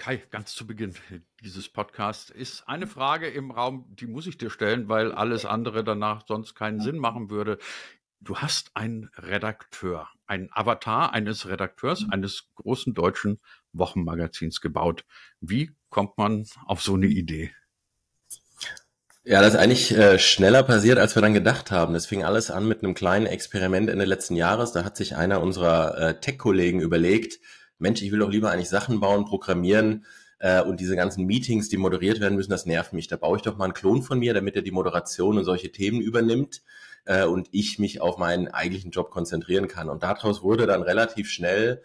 Kai, ganz zu Beginn dieses Podcasts ist eine Frage im Raum, die muss ich dir stellen, weil alles andere danach sonst keinen Sinn machen würde. Du hast einen Redakteur, einen Avatar eines Redakteurs mhm. eines großen deutschen Wochenmagazins gebaut. Wie kommt man auf so eine Idee? Ja, das ist eigentlich äh, schneller passiert, als wir dann gedacht haben. Das fing alles an mit einem kleinen Experiment Ende letzten Jahres. Da hat sich einer unserer äh, Tech-Kollegen überlegt, Mensch, ich will doch lieber eigentlich Sachen bauen, programmieren äh, und diese ganzen Meetings, die moderiert werden müssen, das nervt mich. Da baue ich doch mal einen Klon von mir, damit er die Moderation und solche Themen übernimmt äh, und ich mich auf meinen eigentlichen Job konzentrieren kann. Und daraus wurde dann relativ schnell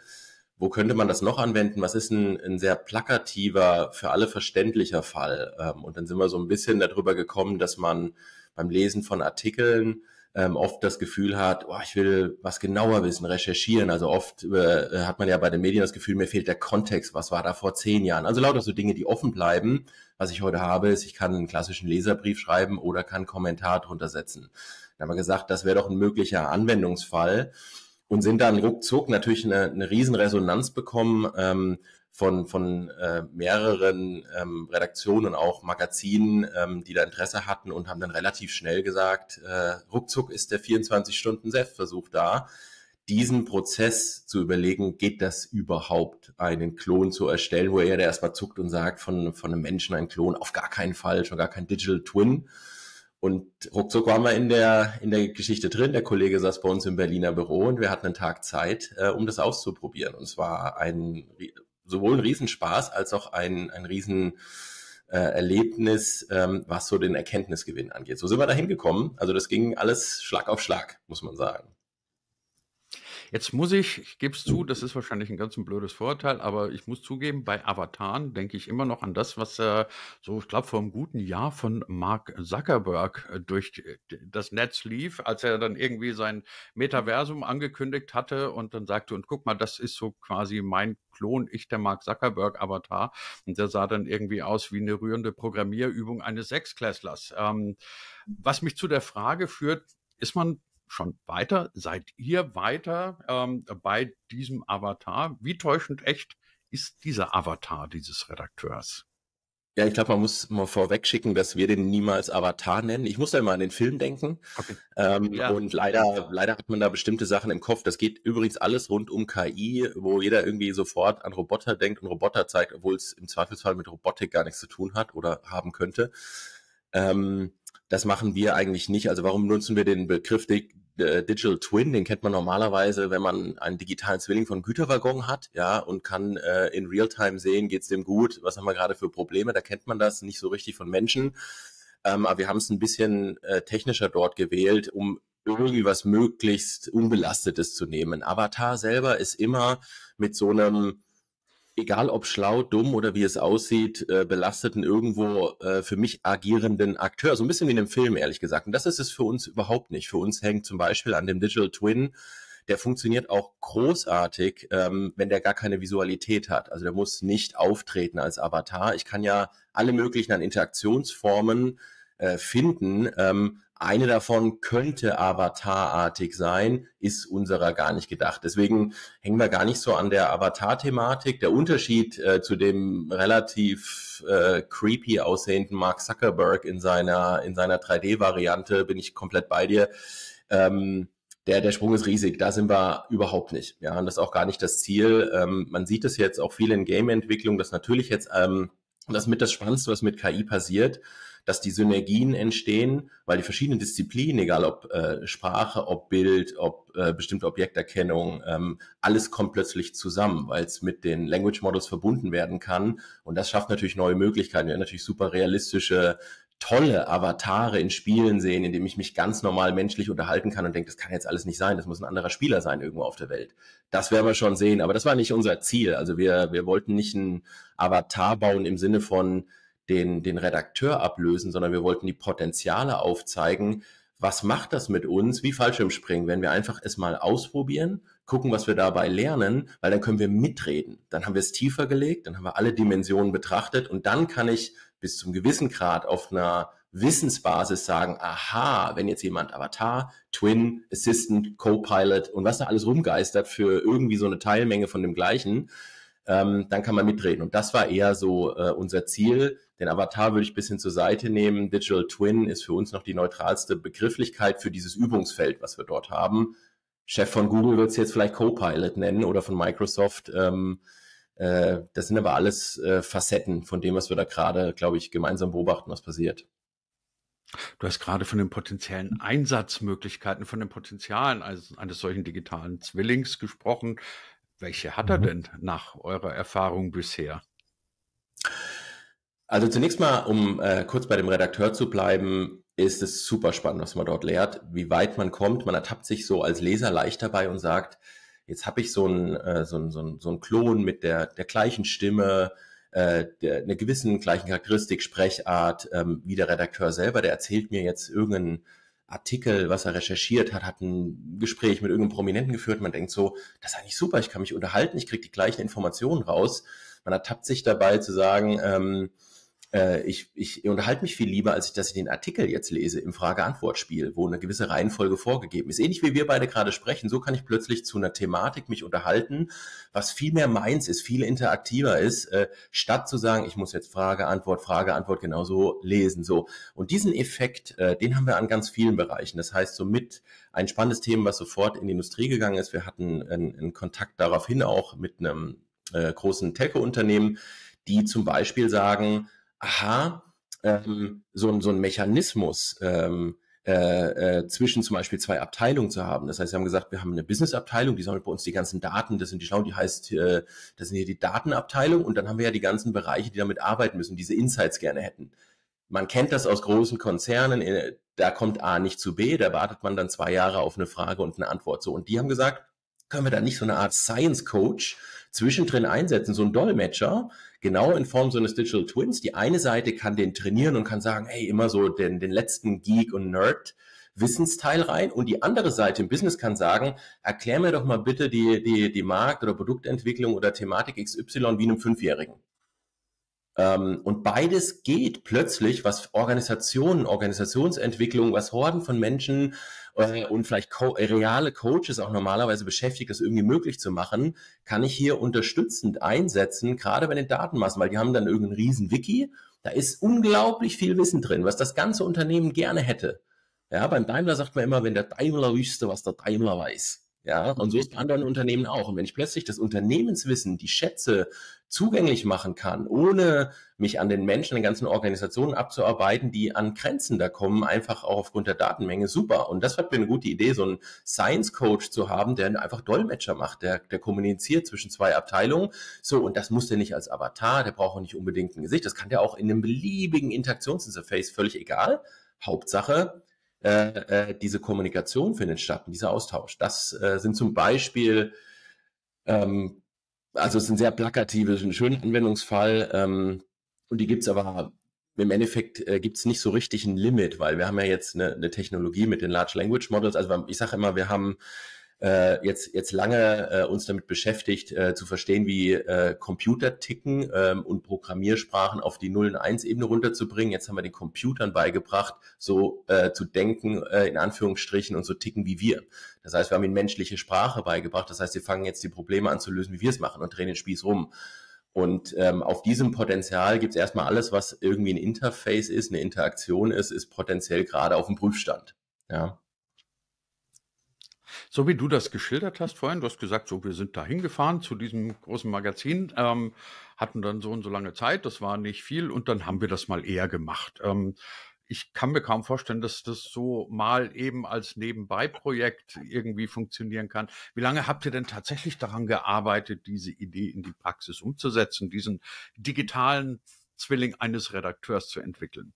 wo könnte man das noch anwenden? Was ist ein, ein sehr plakativer, für alle verständlicher Fall? Ähm, und dann sind wir so ein bisschen darüber gekommen, dass man beim Lesen von Artikeln ähm, oft das Gefühl hat, oh, ich will was genauer wissen, recherchieren. Also oft äh, hat man ja bei den Medien das Gefühl, mir fehlt der Kontext, was war da vor zehn Jahren. Also lauter so Dinge, die offen bleiben. Was ich heute habe, ist, ich kann einen klassischen Leserbrief schreiben oder kann Kommentar drunter setzen. Dann haben wir gesagt, das wäre doch ein möglicher Anwendungsfall und sind dann ruckzuck natürlich eine, eine Resonanz bekommen. Ähm, von, von äh, mehreren ähm, Redaktionen, auch Magazinen, ähm, die da Interesse hatten und haben dann relativ schnell gesagt, äh, ruckzuck ist der 24-Stunden-Selbstversuch da. Diesen Prozess zu überlegen, geht das überhaupt, einen Klon zu erstellen, wo er der erstmal zuckt und sagt, von, von einem Menschen ein Klon, auf gar keinen Fall, schon gar kein Digital Twin. Und ruckzuck waren wir in der, in der Geschichte drin. Der Kollege saß bei uns im Berliner Büro und wir hatten einen Tag Zeit, äh, um das auszuprobieren. Und es war ein sowohl ein Riesenspaß als auch ein, ein Riesen äh, Erlebnis, ähm, was so den Erkenntnisgewinn angeht. So sind wir da hingekommen. Also das ging alles Schlag auf Schlag, muss man sagen. Jetzt muss ich, ich gebe es zu, das ist wahrscheinlich ein ganz ein blödes Vorurteil, aber ich muss zugeben, bei Avataren denke ich immer noch an das, was äh, so, ich glaube, vor einem guten Jahr von Mark Zuckerberg äh, durch das Netz lief, als er dann irgendwie sein Metaversum angekündigt hatte und dann sagte, und guck mal, das ist so quasi mein Klon, ich der Mark Zuckerberg-Avatar. Und der sah dann irgendwie aus wie eine rührende Programmierübung eines Sechsklässlers. Ähm, was mich zu der Frage führt, ist man schon weiter? Seid ihr weiter ähm, bei diesem Avatar? Wie täuschend echt ist dieser Avatar dieses Redakteurs? Ja, ich glaube, man muss mal vorweg schicken, dass wir den niemals Avatar nennen. Ich muss da immer an den Film denken. Okay. Ähm, ja. Und leider, leider hat man da bestimmte Sachen im Kopf. Das geht übrigens alles rund um KI, wo jeder irgendwie sofort an Roboter denkt und Roboter zeigt, obwohl es im Zweifelsfall mit Robotik gar nichts zu tun hat oder haben könnte. Ähm, das machen wir eigentlich nicht. Also warum nutzen wir den Begriff äh, Digital Twin? Den kennt man normalerweise, wenn man einen digitalen Zwilling von Güterwaggon hat, ja, und kann äh, in Realtime sehen, geht's dem gut, was haben wir gerade für Probleme? Da kennt man das nicht so richtig von Menschen. Ähm, aber wir haben es ein bisschen äh, technischer dort gewählt, um irgendwie was möglichst Unbelastetes zu nehmen. Avatar selber ist immer mit so einem egal ob schlau, dumm oder wie es aussieht, äh, belasteten, irgendwo äh, für mich agierenden Akteur. So ein bisschen wie in einem Film, ehrlich gesagt. Und das ist es für uns überhaupt nicht. Für uns hängt zum Beispiel an dem Digital Twin, der funktioniert auch großartig, ähm, wenn der gar keine Visualität hat. Also der muss nicht auftreten als Avatar. Ich kann ja alle möglichen an Interaktionsformen äh, finden. Ähm, eine davon könnte avatarartig sein, ist unserer gar nicht gedacht. Deswegen hängen wir gar nicht so an der Avatar-Thematik. Der Unterschied äh, zu dem relativ äh, creepy aussehenden Mark Zuckerberg in seiner, in seiner 3D-Variante bin ich komplett bei dir. Ähm, der, der Sprung ist riesig, da sind wir überhaupt nicht. Ja, und das ist auch gar nicht das Ziel. Ähm, man sieht es jetzt auch viel in Game-Entwicklung, dass natürlich jetzt ähm, das mit das Spannendste, was mit KI passiert, dass die Synergien entstehen, weil die verschiedenen Disziplinen, egal ob äh, Sprache, ob Bild, ob äh, bestimmte Objekterkennung, ähm, alles kommt plötzlich zusammen, weil es mit den Language Models verbunden werden kann. Und das schafft natürlich neue Möglichkeiten. Wir haben natürlich super realistische tolle Avatare in Spielen sehen, in dem ich mich ganz normal menschlich unterhalten kann und denke, das kann jetzt alles nicht sein, das muss ein anderer Spieler sein irgendwo auf der Welt. Das werden wir schon sehen, aber das war nicht unser Ziel. Also wir, wir wollten nicht ein Avatar bauen im Sinne von, den, den Redakteur ablösen, sondern wir wollten die Potenziale aufzeigen. Was macht das mit uns? Wie Springen, wenn wir einfach es mal ausprobieren, gucken, was wir dabei lernen, weil dann können wir mitreden. Dann haben wir es tiefer gelegt, dann haben wir alle Dimensionen betrachtet und dann kann ich bis zum gewissen Grad auf einer Wissensbasis sagen, aha, wenn jetzt jemand Avatar, Twin, Assistant, Co-Pilot und was da alles rumgeistert für irgendwie so eine Teilmenge von dem gleichen, ähm, dann kann man mitreden. Und das war eher so äh, unser Ziel, den Avatar würde ich ein bisschen zur Seite nehmen. Digital Twin ist für uns noch die neutralste Begrifflichkeit für dieses Übungsfeld, was wir dort haben. Chef von Google wird es jetzt vielleicht Copilot nennen oder von Microsoft. Ähm, äh, das sind aber alles äh, Facetten von dem, was wir da gerade, glaube ich, gemeinsam beobachten, was passiert. Du hast gerade von den potenziellen Einsatzmöglichkeiten, von den Potenzialen eines, eines solchen digitalen Zwillings gesprochen. Welche hat er mhm. denn nach eurer Erfahrung bisher? Also zunächst mal, um äh, kurz bei dem Redakteur zu bleiben, ist es super spannend, was man dort lehrt, wie weit man kommt. Man ertappt sich so als Leser leicht dabei und sagt, jetzt habe ich so einen äh, so einen, so ein, so einen Klon mit der, der gleichen Stimme, äh, der, einer gewissen gleichen Charakteristik, Sprechart, ähm, wie der Redakteur selber, der erzählt mir jetzt irgendeinen Artikel, was er recherchiert hat, hat ein Gespräch mit irgendeinem Prominenten geführt. Man denkt so, das ist eigentlich super, ich kann mich unterhalten, ich kriege die gleichen Informationen raus. Man ertappt sich dabei zu sagen, ähm, äh, ich, ich unterhalte mich viel lieber, als ich, dass ich den Artikel jetzt lese im Frage-Antwort-Spiel, wo eine gewisse Reihenfolge vorgegeben ist. Ähnlich wie wir beide gerade sprechen, so kann ich plötzlich zu einer Thematik mich unterhalten, was viel mehr meins ist, viel interaktiver ist, äh, statt zu sagen, ich muss jetzt Frage-Antwort, Frage-Antwort genauso lesen. So. Und diesen Effekt, äh, den haben wir an ganz vielen Bereichen. Das heißt, somit ein spannendes Thema, was sofort in die Industrie gegangen ist. Wir hatten einen, einen Kontakt daraufhin auch mit einem äh, großen Telco-Unternehmen, die zum Beispiel sagen, aha, ähm, so, ein, so ein Mechanismus ähm, äh, äh, zwischen zum Beispiel zwei Abteilungen zu haben. Das heißt, sie haben gesagt, wir haben eine Business-Abteilung, die sammelt bei uns die ganzen Daten, das sind die Schlau, die heißt, äh, das sind hier die Datenabteilung und dann haben wir ja die ganzen Bereiche, die damit arbeiten müssen, diese Insights gerne hätten. Man kennt das aus großen Konzernen, äh, da kommt A nicht zu B, da wartet man dann zwei Jahre auf eine Frage und eine Antwort. So, und die haben gesagt, können wir da nicht so eine Art Science Coach zwischendrin einsetzen, so ein Dolmetscher, genau in Form so eines Digital Twins. Die eine Seite kann den trainieren und kann sagen, hey, immer so den, den letzten Geek und Nerd. Wissensteil rein und die andere Seite im Business kann sagen, erklär mir doch mal bitte die, die, die Markt- oder Produktentwicklung oder Thematik XY wie einem Fünfjährigen. Ähm, und beides geht plötzlich, was Organisationen, Organisationsentwicklung, was Horden von Menschen äh, und vielleicht co äh, reale Coaches auch normalerweise beschäftigt, das irgendwie möglich zu machen, kann ich hier unterstützend einsetzen, gerade bei den Datenmassen, weil die haben dann irgendeinen riesen Wiki, da ist unglaublich viel Wissen drin, was das ganze Unternehmen gerne hätte. Ja, beim Daimler sagt man immer, wenn der Daimler wüsste, was der Daimler weiß. Ja, und so ist bei anderen Unternehmen auch. Und wenn ich plötzlich das Unternehmenswissen, die Schätze zugänglich machen kann, ohne mich an den Menschen, den ganzen Organisationen abzuarbeiten, die an Grenzen da kommen, einfach auch aufgrund der Datenmenge, super. Und das hat mir eine gute Idee, so einen Science Coach zu haben, der einfach Dolmetscher macht, der, der kommuniziert zwischen zwei Abteilungen. So, und das muss der nicht als Avatar, der braucht auch nicht unbedingt ein Gesicht. Das kann der auch in einem beliebigen Interaktionsinterface, völlig egal. Hauptsache, äh, äh, diese Kommunikation findet statt, dieser Austausch. Das äh, sind zum Beispiel, ähm, also es ist ein sehr plakatives, ein schöner Anwendungsfall ähm, und die gibt es aber im Endeffekt äh, gibt es nicht so richtig ein Limit, weil wir haben ja jetzt eine, eine Technologie mit den Large Language Models. Also ich sage immer, wir haben äh, jetzt, jetzt lange äh, uns damit beschäftigt, äh, zu verstehen, wie äh, Computer ticken ähm, und Programmiersprachen auf die 0 und 1 Ebene runterzubringen. Jetzt haben wir den Computern beigebracht, so äh, zu denken, äh, in Anführungsstrichen, und so ticken wie wir. Das heißt, wir haben ihnen menschliche Sprache beigebracht. Das heißt, sie fangen jetzt die Probleme an zu lösen, wie wir es machen und drehen den Spieß rum. Und ähm, auf diesem Potenzial gibt es erstmal alles, was irgendwie ein Interface ist, eine Interaktion ist, ist potenziell gerade auf dem Prüfstand. Ja. So wie du das geschildert hast vorhin, du hast gesagt, so wir sind da hingefahren zu diesem großen Magazin, ähm, hatten dann so und so lange Zeit, das war nicht viel und dann haben wir das mal eher gemacht. Ähm, ich kann mir kaum vorstellen, dass das so mal eben als Nebenbei-Projekt irgendwie funktionieren kann. Wie lange habt ihr denn tatsächlich daran gearbeitet, diese Idee in die Praxis umzusetzen, diesen digitalen Zwilling eines Redakteurs zu entwickeln?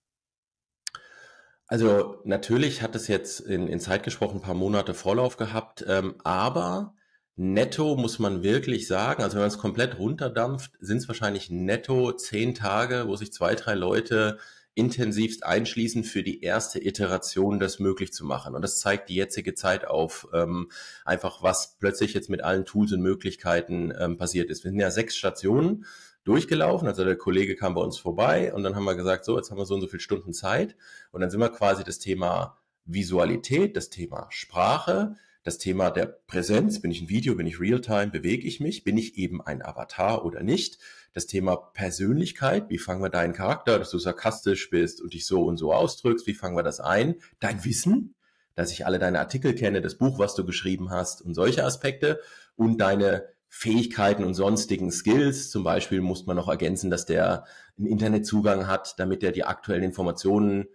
Also natürlich hat es jetzt in, in Zeit gesprochen ein paar Monate Vorlauf gehabt, ähm, aber netto muss man wirklich sagen, also wenn man es komplett runterdampft, sind es wahrscheinlich netto zehn Tage, wo sich zwei, drei Leute intensivst einschließen für die erste Iteration, das möglich zu machen. Und das zeigt die jetzige Zeit auf, ähm, einfach was plötzlich jetzt mit allen Tools und Möglichkeiten ähm, passiert ist. Wir sind ja sechs Stationen durchgelaufen. Also der Kollege kam bei uns vorbei und dann haben wir gesagt, so, jetzt haben wir so und so viele Stunden Zeit. Und dann sind wir quasi das Thema Visualität, das Thema Sprache, das Thema der Präsenz, bin ich ein Video, bin ich Realtime, bewege ich mich, bin ich eben ein Avatar oder nicht, das Thema Persönlichkeit, wie fangen wir deinen Charakter, dass du sarkastisch bist und dich so und so ausdrückst, wie fangen wir das ein, dein Wissen, dass ich alle deine Artikel kenne, das Buch, was du geschrieben hast und solche Aspekte und deine Fähigkeiten und sonstigen Skills. Zum Beispiel muss man noch ergänzen, dass der einen Internetzugang hat, damit er die aktuellen Informationen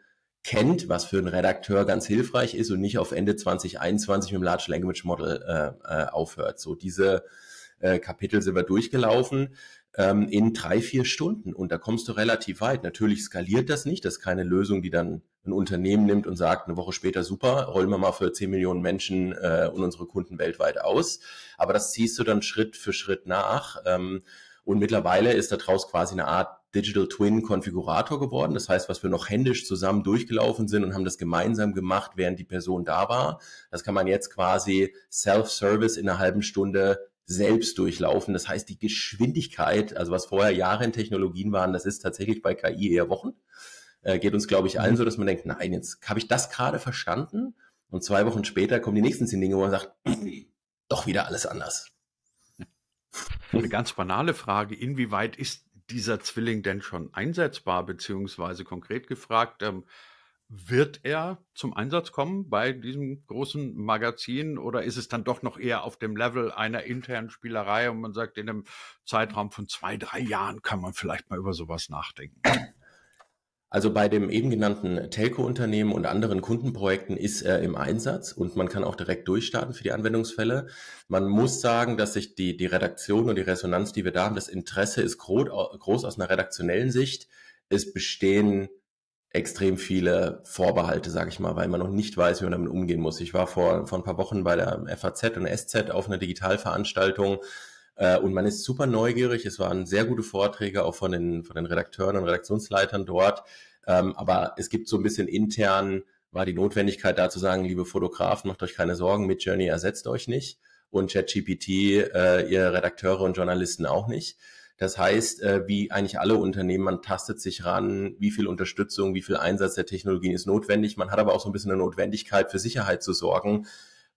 kennt, was für einen Redakteur ganz hilfreich ist und nicht auf Ende 2021 mit dem Large Language Model äh, äh, aufhört. So diese äh, Kapitel sind wir durchgelaufen ähm, in drei, vier Stunden. Und da kommst du relativ weit. Natürlich skaliert das nicht. Das ist keine Lösung, die dann ein Unternehmen nimmt und sagt, eine Woche später, super, rollen wir mal für 10 Millionen Menschen äh, und unsere Kunden weltweit aus. Aber das ziehst du dann Schritt für Schritt nach. Ähm, und mittlerweile ist daraus quasi eine Art Digital Twin Konfigurator geworden. Das heißt, was wir noch händisch zusammen durchgelaufen sind und haben das gemeinsam gemacht, während die Person da war. Das kann man jetzt quasi Self-Service in einer halben Stunde selbst durchlaufen. Das heißt, die Geschwindigkeit, also was vorher Jahre in Technologien waren, das ist tatsächlich bei KI eher Wochen. Äh, geht uns, glaube ich, allen mhm. so, dass man denkt, nein, jetzt habe ich das gerade verstanden. Und zwei Wochen später kommen die nächsten zehn Dinge, wo man sagt, doch wieder alles anders. Eine ganz banale Frage, inwieweit ist dieser Zwilling denn schon einsetzbar, beziehungsweise konkret gefragt, ähm, wird er zum Einsatz kommen bei diesem großen Magazin oder ist es dann doch noch eher auf dem Level einer internen Spielerei und man sagt, in einem Zeitraum von zwei, drei Jahren kann man vielleicht mal über sowas nachdenken? Also bei dem eben genannten Telco-Unternehmen und anderen Kundenprojekten ist er im Einsatz und man kann auch direkt durchstarten für die Anwendungsfälle. Man muss sagen, dass sich die, die Redaktion und die Resonanz, die wir da haben, das Interesse ist groß, groß aus einer redaktionellen Sicht. Es bestehen extrem viele Vorbehalte, sage ich mal, weil man noch nicht weiß, wie man damit umgehen muss. Ich war vor, vor ein paar Wochen bei der FAZ und SZ auf einer Digitalveranstaltung äh, und man ist super neugierig. Es waren sehr gute Vorträge auch von den, von den Redakteuren und Redaktionsleitern dort. Ähm, aber es gibt so ein bisschen intern, war die Notwendigkeit da zu sagen, liebe Fotografen, macht euch keine Sorgen, Midjourney ersetzt euch nicht und ChatGPT, äh, ihr Redakteure und Journalisten auch nicht. Das heißt, äh, wie eigentlich alle Unternehmen, man tastet sich ran, wie viel Unterstützung, wie viel Einsatz der Technologien ist notwendig. Man hat aber auch so ein bisschen eine Notwendigkeit, für Sicherheit zu sorgen,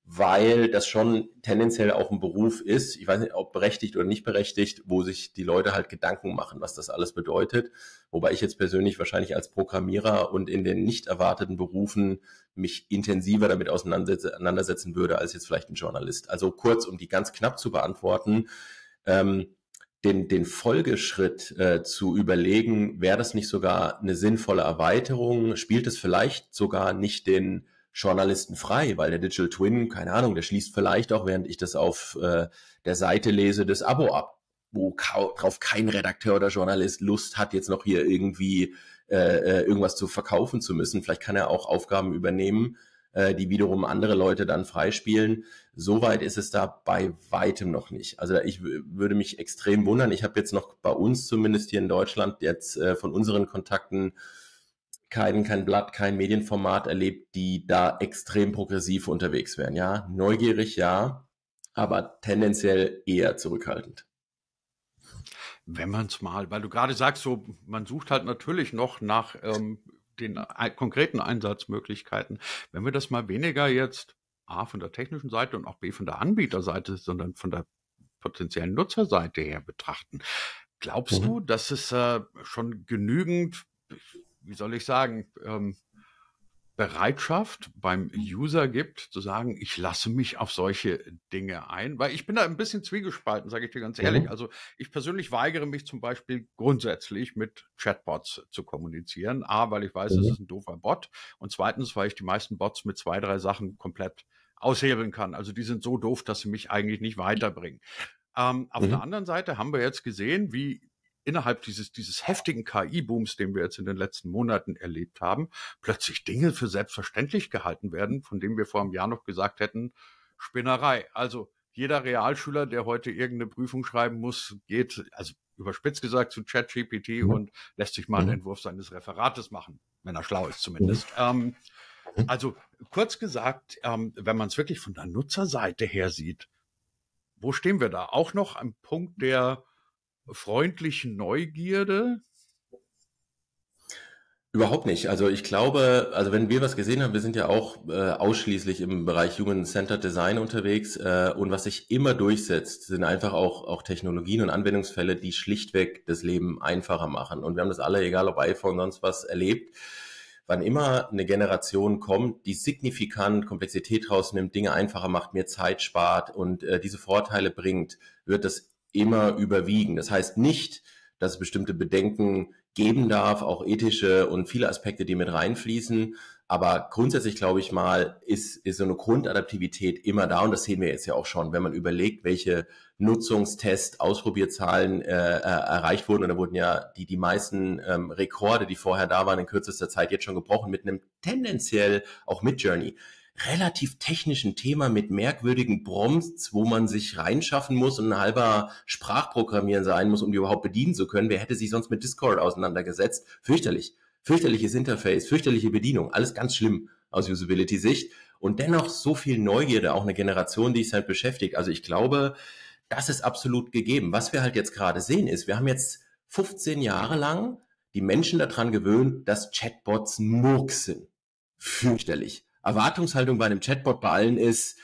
weil das schon tendenziell auch ein Beruf ist, ich weiß nicht, ob berechtigt oder nicht berechtigt, wo sich die Leute halt Gedanken machen, was das alles bedeutet. Wobei ich jetzt persönlich wahrscheinlich als Programmierer und in den nicht erwarteten Berufen mich intensiver damit auseinandersetzen würde, als jetzt vielleicht ein Journalist. Also kurz, um die ganz knapp zu beantworten, ähm, den, den Folgeschritt äh, zu überlegen, wäre das nicht sogar eine sinnvolle Erweiterung? Spielt es vielleicht sogar nicht den Journalisten frei, weil der Digital Twin, keine Ahnung, der schließt vielleicht auch, während ich das auf äh, der Seite lese, das Abo ab, wo ka drauf kein Redakteur oder Journalist Lust hat, jetzt noch hier irgendwie äh, äh, irgendwas zu verkaufen zu müssen. Vielleicht kann er auch Aufgaben übernehmen, äh, die wiederum andere Leute dann freispielen. So weit ist es da bei weitem noch nicht. Also ich würde mich extrem wundern. Ich habe jetzt noch bei uns zumindest hier in Deutschland jetzt äh, von unseren Kontakten kein, kein Blatt, kein Medienformat erlebt, die da extrem progressiv unterwegs wären. Ja, neugierig, ja, aber tendenziell eher zurückhaltend. Wenn man es mal, weil du gerade sagst, so man sucht halt natürlich noch nach ähm, den äh, konkreten Einsatzmöglichkeiten. Wenn wir das mal weniger jetzt A von der technischen Seite und auch B von der Anbieterseite, sondern von der potenziellen Nutzerseite her betrachten. Glaubst mhm. du, dass es äh, schon genügend, wie soll ich sagen, ähm, Bereitschaft beim User gibt, zu sagen, ich lasse mich auf solche Dinge ein, weil ich bin da ein bisschen zwiegespalten, sage ich dir ganz ehrlich. Mhm. Also ich persönlich weigere mich zum Beispiel grundsätzlich mit Chatbots zu kommunizieren. A, weil ich weiß, es mhm. ist ein doofer Bot und zweitens, weil ich die meisten Bots mit zwei, drei Sachen komplett aushebeln kann. Also die sind so doof, dass sie mich eigentlich nicht mhm. weiterbringen. Ähm, auf mhm. der anderen Seite haben wir jetzt gesehen, wie innerhalb dieses, dieses heftigen KI-Booms, den wir jetzt in den letzten Monaten erlebt haben, plötzlich Dinge für selbstverständlich gehalten werden, von denen wir vor einem Jahr noch gesagt hätten, Spinnerei. Also jeder Realschüler, der heute irgendeine Prüfung schreiben muss, geht, also überspitzt gesagt, zu ChatGPT mhm. und lässt sich mal einen mhm. Entwurf seines Referates machen, wenn er schlau ist zumindest. Mhm. Ähm, mhm. also kurz gesagt, ähm, wenn man es wirklich von der Nutzerseite her sieht, wo stehen wir da? Auch noch am Punkt der freundlichen Neugierde? Überhaupt nicht. Also ich glaube, also wenn wir was gesehen haben, wir sind ja auch äh, ausschließlich im Bereich Human Centered Design unterwegs äh, und was sich immer durchsetzt, sind einfach auch, auch Technologien und Anwendungsfälle, die schlichtweg das Leben einfacher machen. Und wir haben das alle, egal ob iPhone, sonst was, erlebt wann immer eine Generation kommt, die signifikant Komplexität rausnimmt, Dinge einfacher macht, mehr Zeit spart und äh, diese Vorteile bringt, wird das immer überwiegen. Das heißt nicht, dass es bestimmte Bedenken geben darf, auch ethische und viele Aspekte, die mit reinfließen, aber grundsätzlich glaube ich mal, ist, ist so eine Grundadaptivität immer da und das sehen wir jetzt ja auch schon, wenn man überlegt, welche Nutzungstest, Ausprobierzahlen äh, äh erreicht wurden. Und da wurden ja die, die meisten ähm, Rekorde, die vorher da waren, in kürzester Zeit jetzt schon gebrochen mit einem tendenziell auch mit Journey relativ technischen Thema mit merkwürdigen Prompts, wo man sich reinschaffen muss und ein halber Sprachprogrammieren sein muss, um die überhaupt bedienen zu können. Wer hätte sich sonst mit Discord auseinandergesetzt? Fürchterlich fürchterliches Interface, fürchterliche Bedienung, alles ganz schlimm aus Usability-Sicht und dennoch so viel Neugierde, auch eine Generation, die es halt beschäftigt. Also ich glaube, das ist absolut gegeben. Was wir halt jetzt gerade sehen ist, wir haben jetzt 15 Jahre lang die Menschen daran gewöhnt, dass Chatbots Murks sind. Fürchterlich. Erwartungshaltung bei einem Chatbot bei allen ist,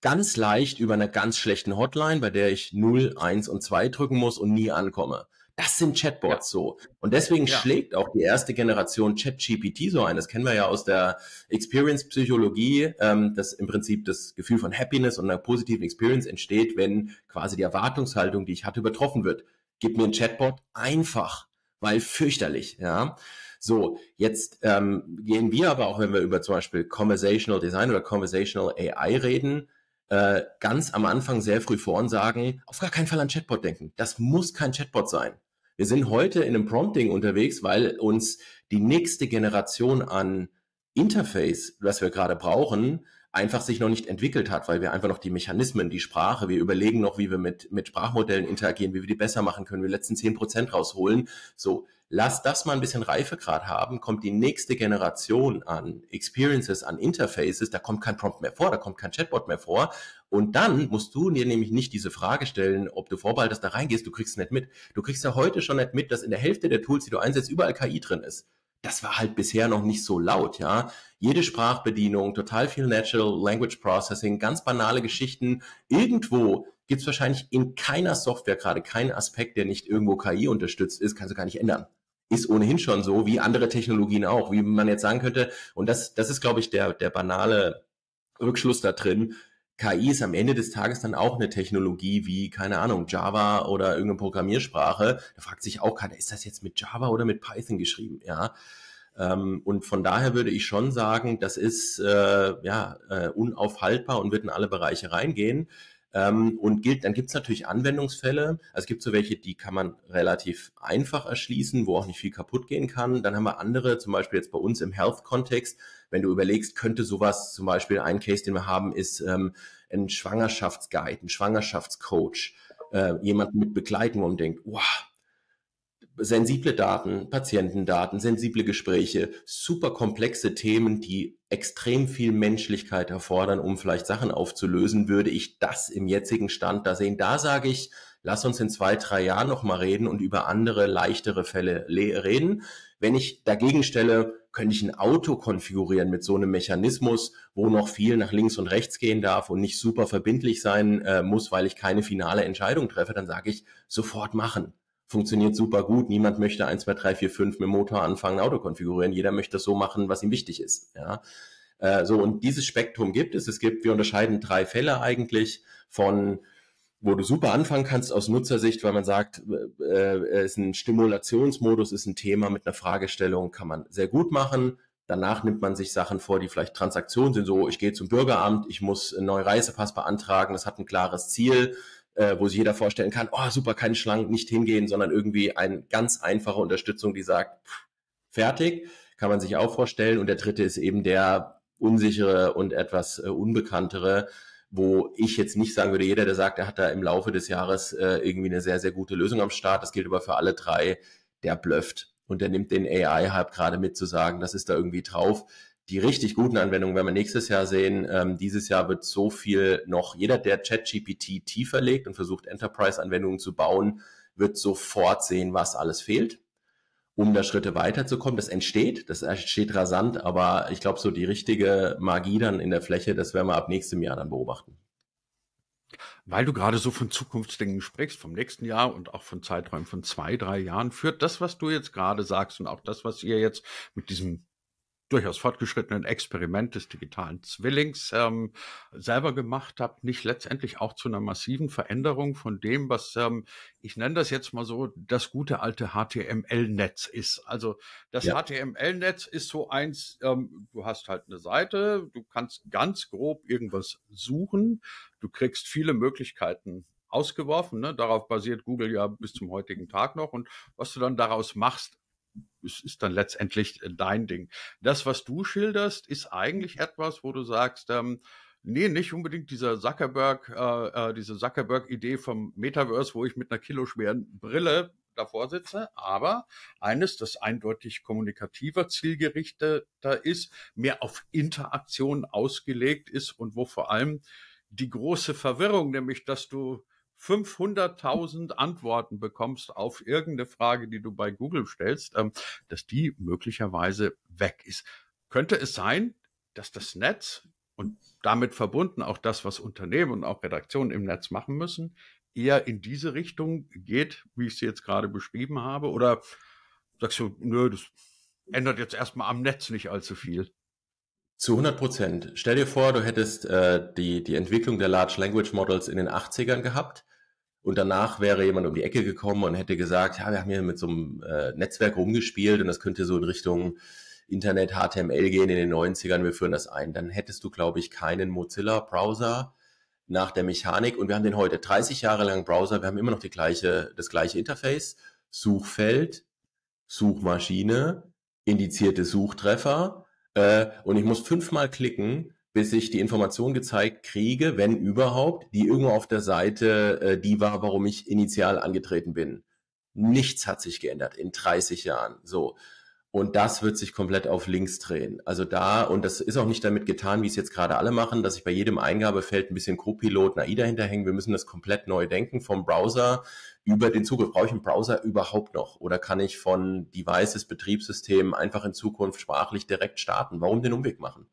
ganz leicht über einer ganz schlechten Hotline, bei der ich 0, 1 und 2 drücken muss und nie ankomme. Das sind Chatbots ja. so. Und deswegen ja. schlägt auch die erste Generation ChatGPT so ein. Das kennen wir ja aus der Experience-Psychologie, ähm, dass im Prinzip das Gefühl von Happiness und einer positiven Experience entsteht, wenn quasi die Erwartungshaltung, die ich hatte, übertroffen wird. Gib mir ein Chatbot einfach, weil fürchterlich, ja. So, jetzt ähm, gehen wir aber auch, wenn wir über zum Beispiel Conversational Design oder Conversational AI reden, äh, ganz am Anfang sehr früh vor und sagen, auf gar keinen Fall an Chatbot denken. Das muss kein Chatbot sein. Wir sind heute in einem Prompting unterwegs, weil uns die nächste Generation an Interface, was wir gerade brauchen, einfach sich noch nicht entwickelt hat, weil wir einfach noch die Mechanismen, die Sprache, wir überlegen noch, wie wir mit, mit Sprachmodellen interagieren, wie wir die besser machen können, wir letzten zehn Prozent rausholen. So, lass das mal ein bisschen Reifegrad haben, kommt die nächste Generation an Experiences, an Interfaces, da kommt kein Prompt mehr vor, da kommt kein Chatbot mehr vor. Und dann musst du dir nämlich nicht diese Frage stellen, ob du vorbehaltest da reingehst, du kriegst es nicht mit. Du kriegst ja heute schon nicht mit, dass in der Hälfte der Tools, die du einsetzt, überall KI drin ist das war halt bisher noch nicht so laut, ja. Jede Sprachbedienung, total viel Natural Language Processing, ganz banale Geschichten. Irgendwo gibt es wahrscheinlich in keiner Software gerade keinen Aspekt, der nicht irgendwo KI unterstützt ist, kannst du gar nicht ändern. Ist ohnehin schon so, wie andere Technologien auch, wie man jetzt sagen könnte. Und das, das ist, glaube ich, der, der banale Rückschluss da drin. KI ist am Ende des Tages dann auch eine Technologie wie, keine Ahnung, Java oder irgendeine Programmiersprache. Da fragt sich auch keiner, ist das jetzt mit Java oder mit Python geschrieben? Ja. Ähm, und von daher würde ich schon sagen, das ist äh, ja äh, unaufhaltbar und wird in alle Bereiche reingehen. Ähm, und gilt, dann gibt es natürlich Anwendungsfälle. Also es gibt so welche, die kann man relativ einfach erschließen, wo auch nicht viel kaputt gehen kann. Dann haben wir andere, zum Beispiel jetzt bei uns im Health-Kontext, wenn du überlegst, könnte sowas zum Beispiel ein Case, den wir haben, ist ähm, ein Schwangerschaftsguide, ein Schwangerschaftscoach, äh, jemanden mit begleiten, und denkt, wow, sensible Daten, Patientendaten, sensible Gespräche, super komplexe Themen, die extrem viel Menschlichkeit erfordern, um vielleicht Sachen aufzulösen, würde ich das im jetzigen Stand da sehen. Da sage ich, lass uns in zwei, drei Jahren nochmal reden und über andere, leichtere Fälle reden. Wenn ich dagegen stelle, könnte ich ein Auto konfigurieren mit so einem Mechanismus, wo noch viel nach links und rechts gehen darf und nicht super verbindlich sein äh, muss, weil ich keine finale Entscheidung treffe, dann sage ich, sofort machen funktioniert super gut. Niemand möchte 1, 2, 3, 4, 5 mit dem Motor anfangen, Auto konfigurieren. Jeder möchte das so machen, was ihm wichtig ist. Ja. Äh, so, und dieses Spektrum gibt es. Es gibt, wir unterscheiden drei Fälle eigentlich von wo du super anfangen kannst aus Nutzersicht, weil man sagt, äh, äh, es ist ein Stimulationsmodus, ist ein Thema mit einer Fragestellung, kann man sehr gut machen. Danach nimmt man sich Sachen vor, die vielleicht Transaktionen sind, so ich gehe zum Bürgeramt, ich muss einen neuen Reisepass beantragen, das hat ein klares Ziel, äh, wo sich jeder vorstellen kann, oh super, keine Schlangen, nicht hingehen, sondern irgendwie eine ganz einfache Unterstützung, die sagt, pff, fertig, kann man sich auch vorstellen. Und der dritte ist eben der unsichere und etwas äh, unbekanntere, wo ich jetzt nicht sagen würde, jeder, der sagt, er hat da im Laufe des Jahres äh, irgendwie eine sehr, sehr gute Lösung am Start, das gilt aber für alle drei, der blöfft. Und der nimmt den AI-Hype gerade mit zu sagen, das ist da irgendwie drauf die richtig guten Anwendungen werden wir nächstes Jahr sehen. Ähm, dieses Jahr wird so viel noch, jeder, der ChatGPT tiefer legt und versucht, Enterprise-Anwendungen zu bauen, wird sofort sehen, was alles fehlt, um da Schritte weiterzukommen. Das entsteht, das entsteht rasant, aber ich glaube, so die richtige Magie dann in der Fläche, das werden wir ab nächstem Jahr dann beobachten. Weil du gerade so von Zukunftsdenken sprichst, vom nächsten Jahr und auch von Zeiträumen von zwei, drei Jahren, führt das, was du jetzt gerade sagst und auch das, was ihr jetzt mit diesem durchaus fortgeschrittenen Experiment des digitalen Zwillings ähm, selber gemacht habe, nicht letztendlich auch zu einer massiven Veränderung von dem, was ähm, ich nenne das jetzt mal so, das gute alte HTML-Netz ist. Also das ja. HTML-Netz ist so eins, ähm, du hast halt eine Seite, du kannst ganz grob irgendwas suchen, du kriegst viele Möglichkeiten ausgeworfen. Ne? Darauf basiert Google ja bis zum heutigen Tag noch. Und was du dann daraus machst, es ist dann letztendlich äh, dein Ding. Das, was du schilderst, ist eigentlich etwas, wo du sagst, ähm, Nee, nicht unbedingt dieser Zuckerberg, äh, äh, diese Zuckerberg-Idee vom Metaverse, wo ich mit einer kiloschweren Brille davor sitze, aber eines, das eindeutig kommunikativer, zielgerichteter ist, mehr auf Interaktion ausgelegt ist und wo vor allem die große Verwirrung, nämlich dass du 500.000 Antworten bekommst auf irgendeine Frage, die du bei Google stellst, ähm, dass die möglicherweise weg ist. Könnte es sein, dass das Netz und damit verbunden auch das, was Unternehmen und auch Redaktionen im Netz machen müssen, eher in diese Richtung geht, wie ich sie jetzt gerade beschrieben habe? Oder sagst du, nö, das ändert jetzt erstmal am Netz nicht allzu viel? Zu 100 Prozent. Stell dir vor, du hättest äh, die, die Entwicklung der Large Language Models in den 80ern gehabt und danach wäre jemand um die Ecke gekommen und hätte gesagt, ja, wir haben hier mit so einem äh, Netzwerk rumgespielt und das könnte so in Richtung Internet, HTML gehen in den 90ern, wir führen das ein. Dann hättest du, glaube ich, keinen Mozilla-Browser nach der Mechanik und wir haben den heute 30 Jahre lang Browser, wir haben immer noch die gleiche, das gleiche Interface, Suchfeld, Suchmaschine, indizierte Suchtreffer, äh, und ich muss fünfmal klicken, bis ich die Information gezeigt kriege, wenn überhaupt, die irgendwo auf der Seite äh, die war, warum ich initial angetreten bin. Nichts hat sich geändert in 30 Jahren. So. Und das wird sich komplett auf links drehen. Also da, und das ist auch nicht damit getan, wie es jetzt gerade alle machen, dass ich bei jedem Eingabefeld ein bisschen Copilot, AIDA hinterhängen. Wir müssen das komplett neu denken vom Browser über den Zugriff. Brauche ich einen Browser überhaupt noch? Oder kann ich von Devices, Betriebssystemen einfach in Zukunft sprachlich direkt starten? Warum den Umweg machen?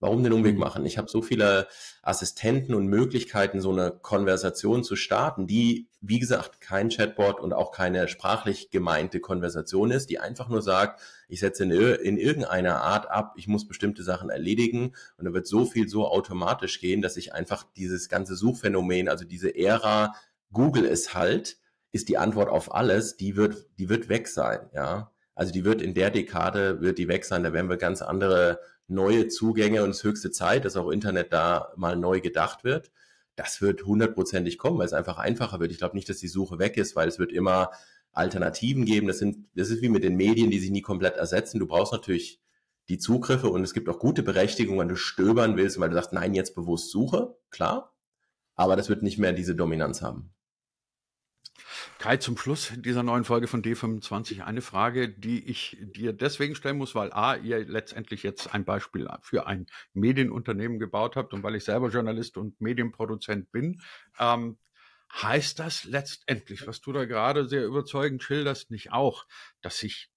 Warum den Umweg mhm. machen? Ich habe so viele Assistenten und Möglichkeiten, so eine Konversation zu starten, die, wie gesagt, kein Chatbot und auch keine sprachlich gemeinte Konversation ist, die einfach nur sagt, ich setze in, in irgendeiner Art ab, ich muss bestimmte Sachen erledigen und da wird so viel so automatisch gehen, dass ich einfach dieses ganze Suchphänomen, also diese Ära Google es halt, ist die Antwort auf alles, die wird, die wird weg sein, ja. Also die wird in der Dekade, wird die weg sein, da werden wir ganz andere neue Zugänge und es höchste Zeit, dass auch Internet da mal neu gedacht wird. Das wird hundertprozentig kommen, weil es einfach einfacher wird. Ich glaube nicht, dass die Suche weg ist, weil es wird immer Alternativen geben. Das sind, das ist wie mit den Medien, die sich nie komplett ersetzen. Du brauchst natürlich die Zugriffe und es gibt auch gute Berechtigungen, wenn du stöbern willst, weil du sagst, nein, jetzt bewusst suche, klar. Aber das wird nicht mehr diese Dominanz haben. Kai, zum Schluss dieser neuen Folge von D25 eine Frage, die ich dir deswegen stellen muss, weil A, ihr letztendlich jetzt ein Beispiel für ein Medienunternehmen gebaut habt und weil ich selber Journalist und Medienproduzent bin. Ähm, heißt das letztendlich, was du da gerade sehr überzeugend schilderst, nicht auch, dass sich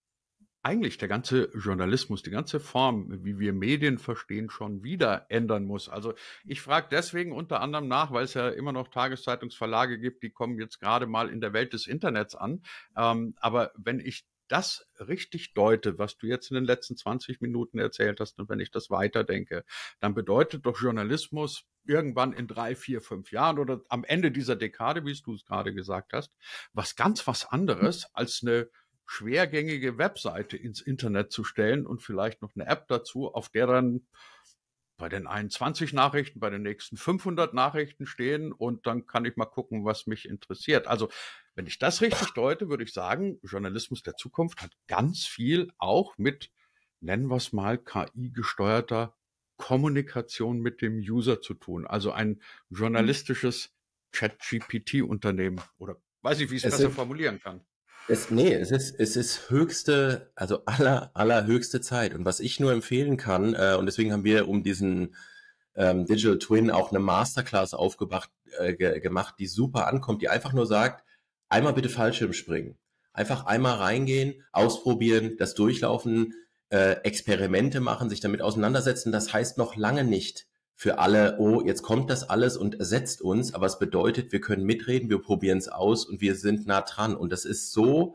eigentlich der ganze Journalismus, die ganze Form, wie wir Medien verstehen, schon wieder ändern muss. Also ich frage deswegen unter anderem nach, weil es ja immer noch Tageszeitungsverlage gibt, die kommen jetzt gerade mal in der Welt des Internets an. Ähm, aber wenn ich das richtig deute, was du jetzt in den letzten 20 Minuten erzählt hast, und wenn ich das weiterdenke, dann bedeutet doch Journalismus irgendwann in drei, vier, fünf Jahren oder am Ende dieser Dekade, wie du es gerade gesagt hast, was ganz was anderes als eine schwergängige Webseite ins Internet zu stellen und vielleicht noch eine App dazu, auf der dann bei den 21 Nachrichten, bei den nächsten 500 Nachrichten stehen und dann kann ich mal gucken, was mich interessiert. Also, wenn ich das richtig deute, würde ich sagen, Journalismus der Zukunft hat ganz viel auch mit, nennen wir es mal, KI-gesteuerter Kommunikation mit dem User zu tun. Also ein mhm. journalistisches Chat-GPT-Unternehmen oder weiß ich, wie ich es besser formulieren kann. Es, nee, es ist, es ist höchste, also aller, allerhöchste Zeit. Und was ich nur empfehlen kann, äh, und deswegen haben wir um diesen ähm, Digital Twin auch eine Masterclass aufgebracht, äh, ge gemacht, die super ankommt, die einfach nur sagt, einmal bitte Fallschirm springen. Einfach einmal reingehen, ausprobieren, das durchlaufen, äh, Experimente machen, sich damit auseinandersetzen. Das heißt noch lange nicht, für alle, oh, jetzt kommt das alles und ersetzt uns, aber es bedeutet, wir können mitreden, wir probieren es aus und wir sind nah dran. Und das ist so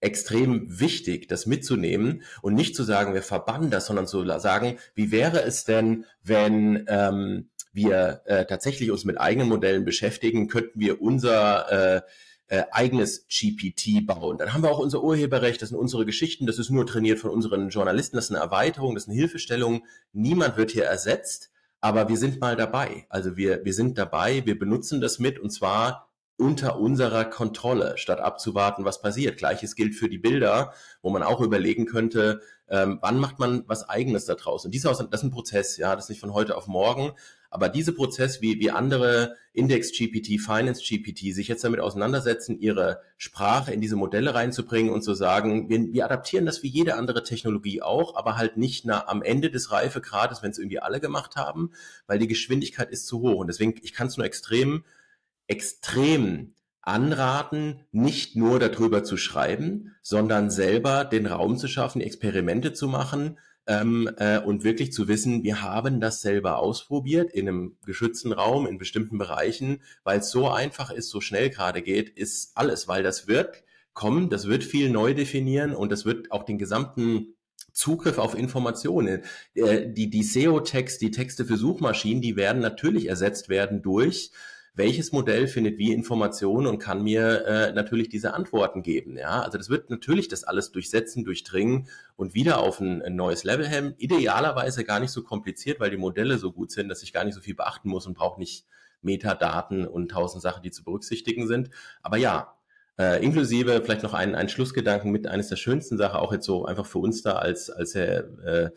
extrem wichtig, das mitzunehmen und nicht zu sagen, wir verbannen das, sondern zu sagen, wie wäre es denn, wenn ähm, wir äh, tatsächlich uns mit eigenen Modellen beschäftigen, könnten wir unser äh, äh, eigenes GPT bauen. Dann haben wir auch unser Urheberrecht, das sind unsere Geschichten, das ist nur trainiert von unseren Journalisten, das ist eine Erweiterung, das ist eine Hilfestellung. Niemand wird hier ersetzt, aber wir sind mal dabei. Also wir, wir sind dabei, wir benutzen das mit und zwar unter unserer Kontrolle, statt abzuwarten, was passiert. Gleiches gilt für die Bilder, wo man auch überlegen könnte, ähm, wann macht man was Eigenes daraus. Und dies, das ist ein Prozess, ja, das ist nicht von heute auf morgen, aber diese Prozess, wie, wie andere Index-GPT, Finance-GPT sich jetzt damit auseinandersetzen, ihre Sprache in diese Modelle reinzubringen und zu sagen, wir, wir adaptieren das wie jede andere Technologie auch, aber halt nicht na, am Ende des Reifegrades, wenn es irgendwie alle gemacht haben, weil die Geschwindigkeit ist zu hoch. Und deswegen, ich kann es nur extrem, extrem anraten, nicht nur darüber zu schreiben, sondern selber den Raum zu schaffen, Experimente zu machen, ähm, äh, und wirklich zu wissen, wir haben das selber ausprobiert in einem geschützten Raum, in bestimmten Bereichen, weil es so einfach ist, so schnell gerade geht, ist alles, weil das wird kommen, das wird viel neu definieren und das wird auch den gesamten Zugriff auf Informationen. Äh, die die seo text die Texte für Suchmaschinen, die werden natürlich ersetzt werden durch welches Modell findet wie Informationen und kann mir äh, natürlich diese Antworten geben. Ja, also das wird natürlich das alles durchsetzen, durchdringen und wieder auf ein, ein neues Level hemmen. Idealerweise gar nicht so kompliziert, weil die Modelle so gut sind, dass ich gar nicht so viel beachten muss und brauche nicht Metadaten und tausend Sachen, die zu berücksichtigen sind. Aber ja, äh, inklusive vielleicht noch einen, einen Schlussgedanken mit eines der schönsten Sachen, auch jetzt so einfach für uns da als, als äh,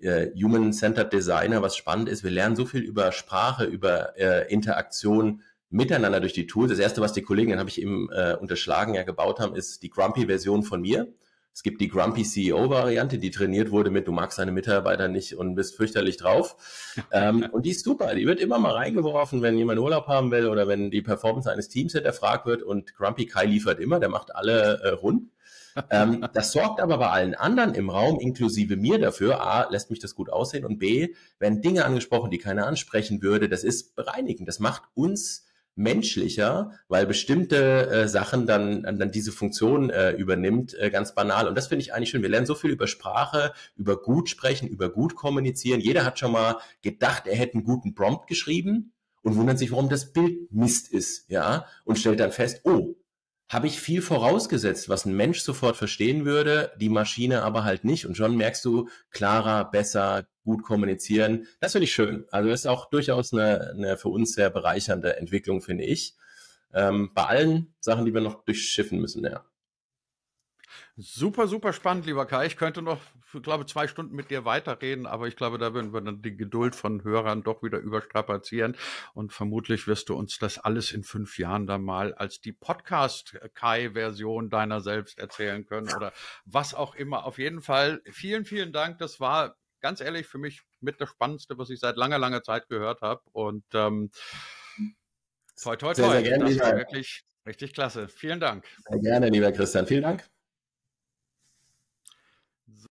äh, Human-Centered Designer, was spannend ist. Wir lernen so viel über Sprache, über äh, Interaktion miteinander durch die Tools. Das erste, was die Kollegen, dann habe ich eben äh, unterschlagen, ja gebaut haben, ist die Grumpy-Version von mir. Es gibt die Grumpy CEO-Variante, die trainiert wurde mit, du magst deine Mitarbeiter nicht und bist fürchterlich drauf. ähm, und die ist super. Die wird immer mal reingeworfen, wenn jemand Urlaub haben will oder wenn die Performance eines Teams hinterfragt wird. Und Grumpy Kai liefert immer, der macht alle äh, rund ähm, das sorgt aber bei allen anderen im Raum, inklusive mir dafür, a, lässt mich das gut aussehen und b, werden Dinge angesprochen, die keiner ansprechen würde. Das ist bereinigend. Das macht uns menschlicher, weil bestimmte äh, Sachen dann, äh, dann diese Funktion äh, übernimmt, äh, ganz banal. Und das finde ich eigentlich schön. Wir lernen so viel über Sprache, über gut sprechen, über gut kommunizieren. Jeder hat schon mal gedacht, er hätte einen guten Prompt geschrieben und wundert sich, warum das Bild Mist ist, ja, und stellt dann fest, oh, habe ich viel vorausgesetzt, was ein Mensch sofort verstehen würde, die Maschine aber halt nicht. Und schon merkst du, klarer, besser, gut kommunizieren. Das finde ich schön. Also das ist auch durchaus eine, eine für uns sehr bereichernde Entwicklung, finde ich. Ähm, bei allen Sachen, die wir noch durchschiffen müssen, ja. Super, super spannend, lieber Kai. Ich könnte noch, ich glaube, zwei Stunden mit dir weiterreden, aber ich glaube, da würden wir dann die Geduld von Hörern doch wieder überstrapazieren. Und vermutlich wirst du uns das alles in fünf Jahren dann mal als die Podcast-Kai-Version deiner selbst erzählen können oder was auch immer. Auf jeden Fall vielen, vielen Dank. Das war ganz ehrlich für mich mit das Spannendste, was ich seit langer, langer Zeit gehört habe. Und ähm, toi, toi, toi. Sehr, sehr gerne, das war wirklich richtig klasse. Vielen Dank. Sehr gerne, lieber Christian. Vielen Dank.